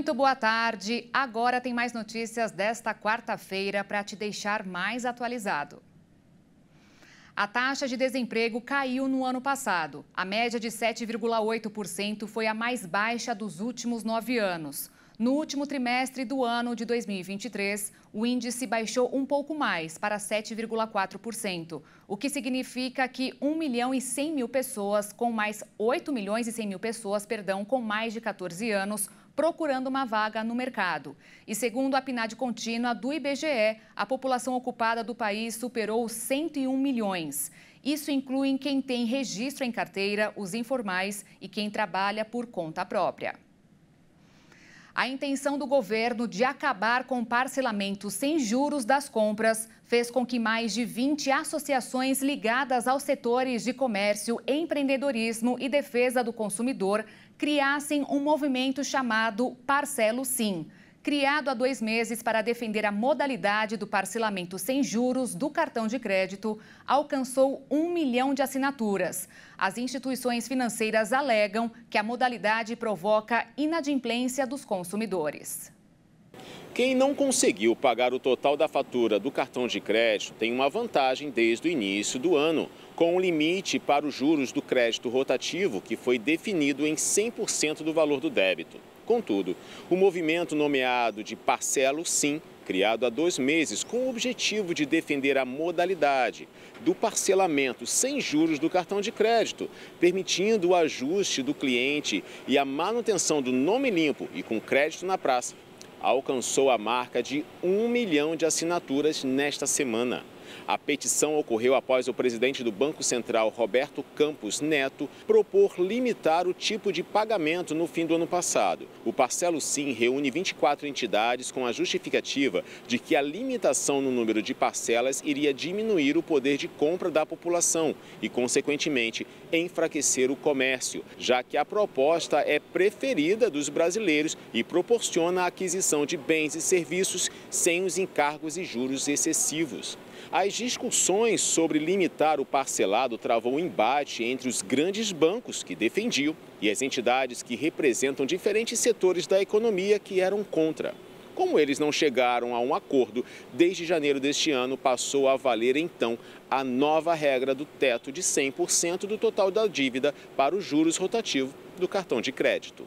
Muito boa tarde. Agora tem mais notícias desta quarta-feira para te deixar mais atualizado. A taxa de desemprego caiu no ano passado. A média de 7,8% foi a mais baixa dos últimos nove anos. No último trimestre do ano de 2023, o índice baixou um pouco mais, para 7,4%, o que significa que 1 milhão e 100 mil pessoas com mais 8 milhões e 100 mil pessoas, perdão, com mais de 14 anos procurando uma vaga no mercado. E segundo a PNAD contínua do IBGE, a população ocupada do país superou 101 milhões. Isso inclui quem tem registro em carteira, os informais e quem trabalha por conta própria. A intenção do governo de acabar com o parcelamento sem juros das compras fez com que mais de 20 associações ligadas aos setores de comércio, empreendedorismo e defesa do consumidor criassem um movimento chamado Parcelo Sim criado há dois meses para defender a modalidade do parcelamento sem juros do cartão de crédito, alcançou um milhão de assinaturas. As instituições financeiras alegam que a modalidade provoca inadimplência dos consumidores. Quem não conseguiu pagar o total da fatura do cartão de crédito tem uma vantagem desde o início do ano, com um limite para os juros do crédito rotativo que foi definido em 100% do valor do débito. Contudo, o movimento nomeado de Parcelo Sim, criado há dois meses com o objetivo de defender a modalidade do parcelamento sem juros do cartão de crédito, permitindo o ajuste do cliente e a manutenção do nome limpo e com crédito na praça, alcançou a marca de um milhão de assinaturas nesta semana. A petição ocorreu após o presidente do Banco Central, Roberto Campos Neto, propor limitar o tipo de pagamento no fim do ano passado. O Parcelo Sim reúne 24 entidades com a justificativa de que a limitação no número de parcelas iria diminuir o poder de compra da população e, consequentemente, enfraquecer o comércio, já que a proposta é preferida dos brasileiros e proporciona a aquisição de bens e serviços sem os encargos e juros excessivos. As discussões sobre limitar o parcelado travou um embate entre os grandes bancos que defendiam e as entidades que representam diferentes setores da economia que eram contra. Como eles não chegaram a um acordo, desde janeiro deste ano passou a valer então a nova regra do teto de 100% do total da dívida para os juros rotativos do cartão de crédito.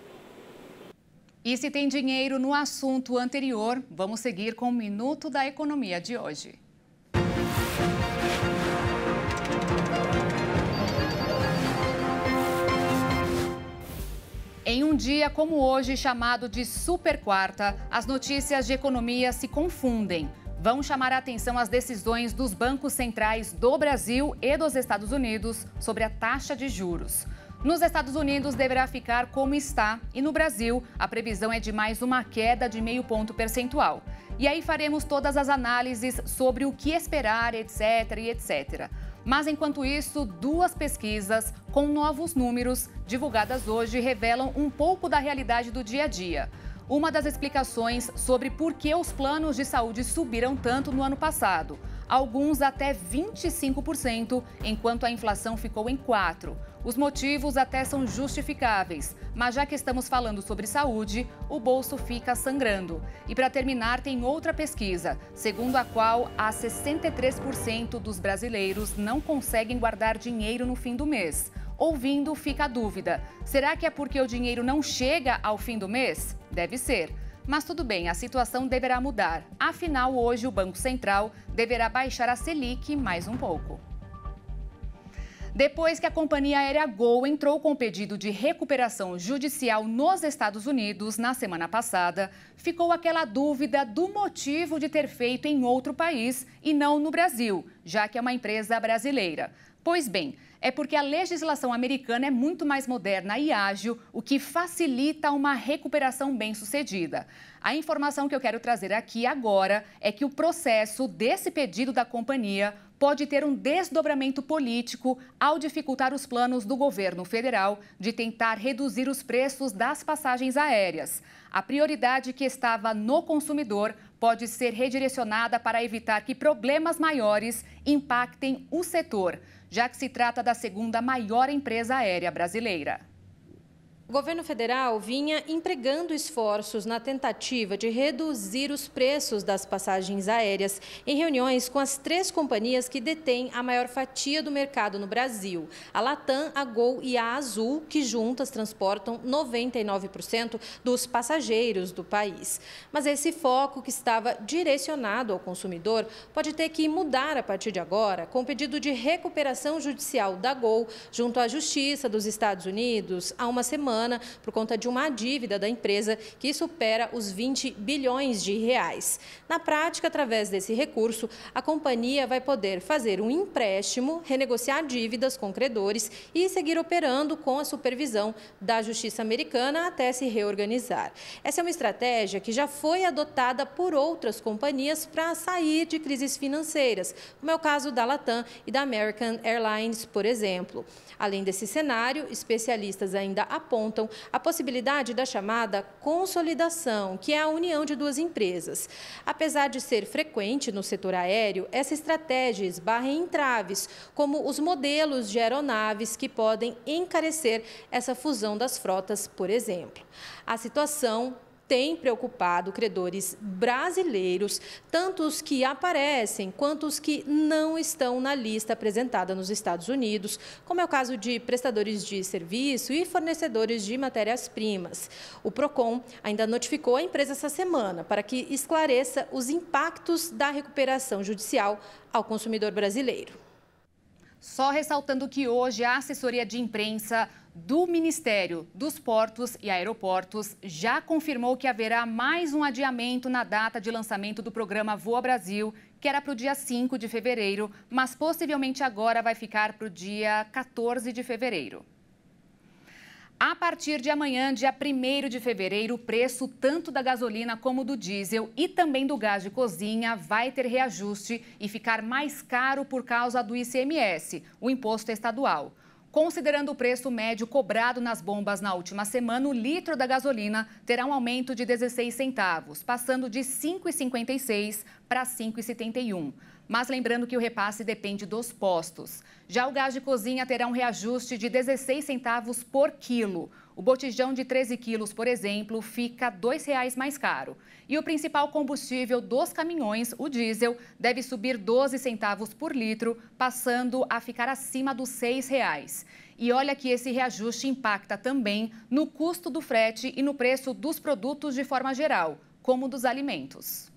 E se tem dinheiro no assunto anterior, vamos seguir com o Minuto da Economia de hoje. Em um dia como hoje, chamado de Super Quarta, as notícias de economia se confundem. Vão chamar a atenção as decisões dos bancos centrais do Brasil e dos Estados Unidos sobre a taxa de juros. Nos Estados Unidos deverá ficar como está e no Brasil a previsão é de mais uma queda de meio ponto percentual. E aí faremos todas as análises sobre o que esperar, etc, e etc. Mas enquanto isso, duas pesquisas com novos números divulgadas hoje revelam um pouco da realidade do dia a dia. Uma das explicações sobre por que os planos de saúde subiram tanto no ano passado alguns até 25%, enquanto a inflação ficou em 4%. Os motivos até são justificáveis, mas já que estamos falando sobre saúde, o bolso fica sangrando. E para terminar, tem outra pesquisa, segundo a qual há 63% dos brasileiros não conseguem guardar dinheiro no fim do mês. Ouvindo, fica a dúvida: será que é porque o dinheiro não chega ao fim do mês? Deve ser. Mas tudo bem, a situação deverá mudar. Afinal, hoje o Banco Central deverá baixar a Selic mais um pouco. Depois que a companhia aérea Gol entrou com pedido de recuperação judicial nos Estados Unidos na semana passada, ficou aquela dúvida do motivo de ter feito em outro país e não no Brasil, já que é uma empresa brasileira. Pois bem, é porque a legislação americana é muito mais moderna e ágil, o que facilita uma recuperação bem-sucedida. A informação que eu quero trazer aqui agora é que o processo desse pedido da companhia pode ter um desdobramento político ao dificultar os planos do governo federal de tentar reduzir os preços das passagens aéreas. A prioridade que estava no consumidor pode ser redirecionada para evitar que problemas maiores impactem o setor, já que se trata da segunda maior empresa aérea brasileira. O governo federal vinha empregando esforços na tentativa de reduzir os preços das passagens aéreas em reuniões com as três companhias que detêm a maior fatia do mercado no Brasil: a Latam, a Gol e a Azul, que juntas transportam 99% dos passageiros do país. Mas esse foco que estava direcionado ao consumidor pode ter que mudar a partir de agora, com o pedido de recuperação judicial da Gol junto à Justiça dos Estados Unidos há uma semana semana por conta de uma dívida da empresa que supera os 20 bilhões de reais. Na prática, através desse recurso, a companhia vai poder fazer um empréstimo, renegociar dívidas com credores e seguir operando com a supervisão da justiça americana até se reorganizar. Essa é uma estratégia que já foi adotada por outras companhias para sair de crises financeiras, como é o caso da Latam e da American Airlines, por exemplo. Além desse cenário, especialistas ainda apontam apontam a possibilidade da chamada consolidação, que é a união de duas empresas. Apesar de ser frequente no setor aéreo, essa estratégia esbarra em entraves, como os modelos de aeronaves que podem encarecer essa fusão das frotas, por exemplo. A situação tem preocupado credores brasileiros, tanto os que aparecem quanto os que não estão na lista apresentada nos Estados Unidos, como é o caso de prestadores de serviço e fornecedores de matérias-primas. O PROCON ainda notificou a empresa essa semana para que esclareça os impactos da recuperação judicial ao consumidor brasileiro. Só ressaltando que hoje a assessoria de imprensa do Ministério dos Portos e Aeroportos já confirmou que haverá mais um adiamento na data de lançamento do programa Voa Brasil, que era para o dia 5 de fevereiro, mas possivelmente agora vai ficar para o dia 14 de fevereiro. A partir de amanhã, dia 1 de fevereiro, o preço tanto da gasolina como do diesel e também do gás de cozinha vai ter reajuste e ficar mais caro por causa do ICMS, o imposto estadual. Considerando o preço médio cobrado nas bombas na última semana, o litro da gasolina terá um aumento de 16 centavos, passando de 5,56 para 5,71. Mas lembrando que o repasse depende dos postos. Já o gás de cozinha terá um reajuste de 16 centavos por quilo. O botijão de 13 quilos, por exemplo, fica R$ 2,00 mais caro. E o principal combustível dos caminhões, o diesel, deve subir 12 centavos por litro, passando a ficar acima dos R$ 6,00. E olha que esse reajuste impacta também no custo do frete e no preço dos produtos de forma geral, como dos alimentos.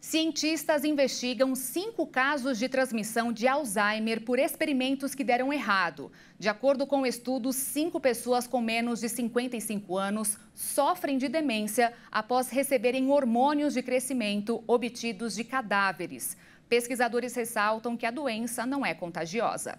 Cientistas investigam cinco casos de transmissão de Alzheimer por experimentos que deram errado. De acordo com o estudo, cinco pessoas com menos de 55 anos sofrem de demência após receberem hormônios de crescimento obtidos de cadáveres. Pesquisadores ressaltam que a doença não é contagiosa.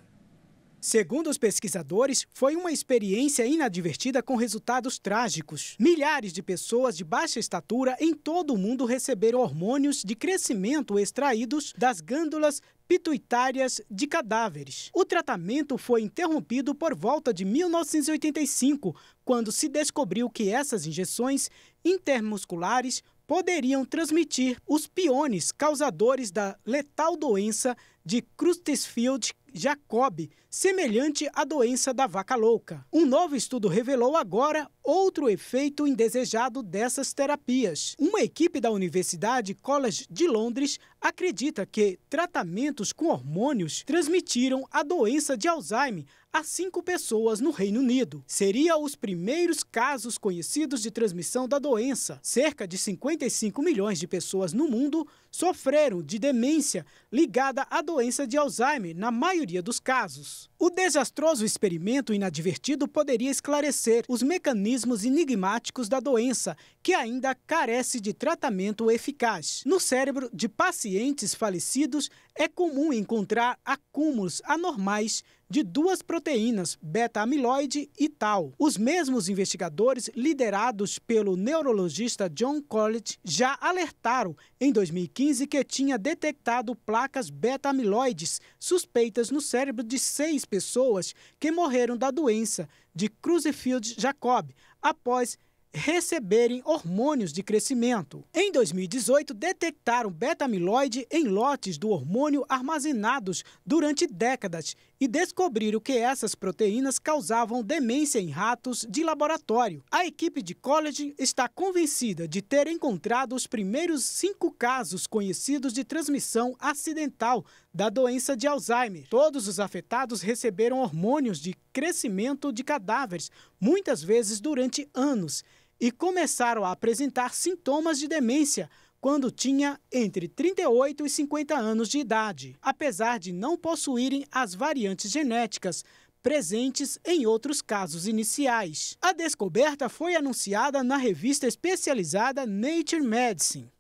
Segundo os pesquisadores, foi uma experiência inadvertida com resultados trágicos. Milhares de pessoas de baixa estatura em todo o mundo receberam hormônios de crescimento extraídos das glândulas pituitárias de cadáveres. O tratamento foi interrompido por volta de 1985, quando se descobriu que essas injeções intermusculares poderiam transmitir os piones causadores da letal doença de Crutchfield Jacob, semelhante à doença da vaca louca. Um novo estudo revelou agora outro efeito indesejado dessas terapias. Uma equipe da Universidade College de Londres acredita que tratamentos com hormônios transmitiram a doença de Alzheimer a cinco pessoas no Reino Unido. Seria os primeiros casos conhecidos de transmissão da doença. Cerca de 55 milhões de pessoas no mundo sofreram de demência ligada à doença doença de Alzheimer na maioria dos casos. O desastroso experimento inadvertido poderia esclarecer os mecanismos enigmáticos da doença, que ainda carece de tratamento eficaz. No cérebro de pacientes falecidos, é comum encontrar acúmulos anormais de duas proteínas, beta-amiloide e tal. Os mesmos investigadores, liderados pelo neurologista John Collett, já alertaram em 2015 que tinha detectado placas beta-amiloides suspeitas no cérebro de seis pessoas que morreram da doença de Creutzfeldt-Jakob após receberem hormônios de crescimento. Em 2018, detectaram beta-amiloide em lotes do hormônio armazenados durante décadas e descobriram que essas proteínas causavam demência em ratos de laboratório. A equipe de College está convencida de ter encontrado os primeiros cinco casos conhecidos de transmissão acidental da doença de Alzheimer. Todos os afetados receberam hormônios de crescimento de cadáveres, muitas vezes durante anos, e começaram a apresentar sintomas de demência quando tinha entre 38 e 50 anos de idade, apesar de não possuírem as variantes genéticas presentes em outros casos iniciais. A descoberta foi anunciada na revista especializada Nature Medicine.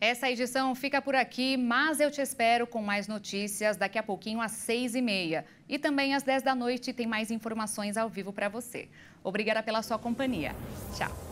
Essa edição fica por aqui, mas eu te espero com mais notícias daqui a pouquinho às seis e meia. E também às dez da noite tem mais informações ao vivo para você. Obrigada pela sua companhia. Tchau.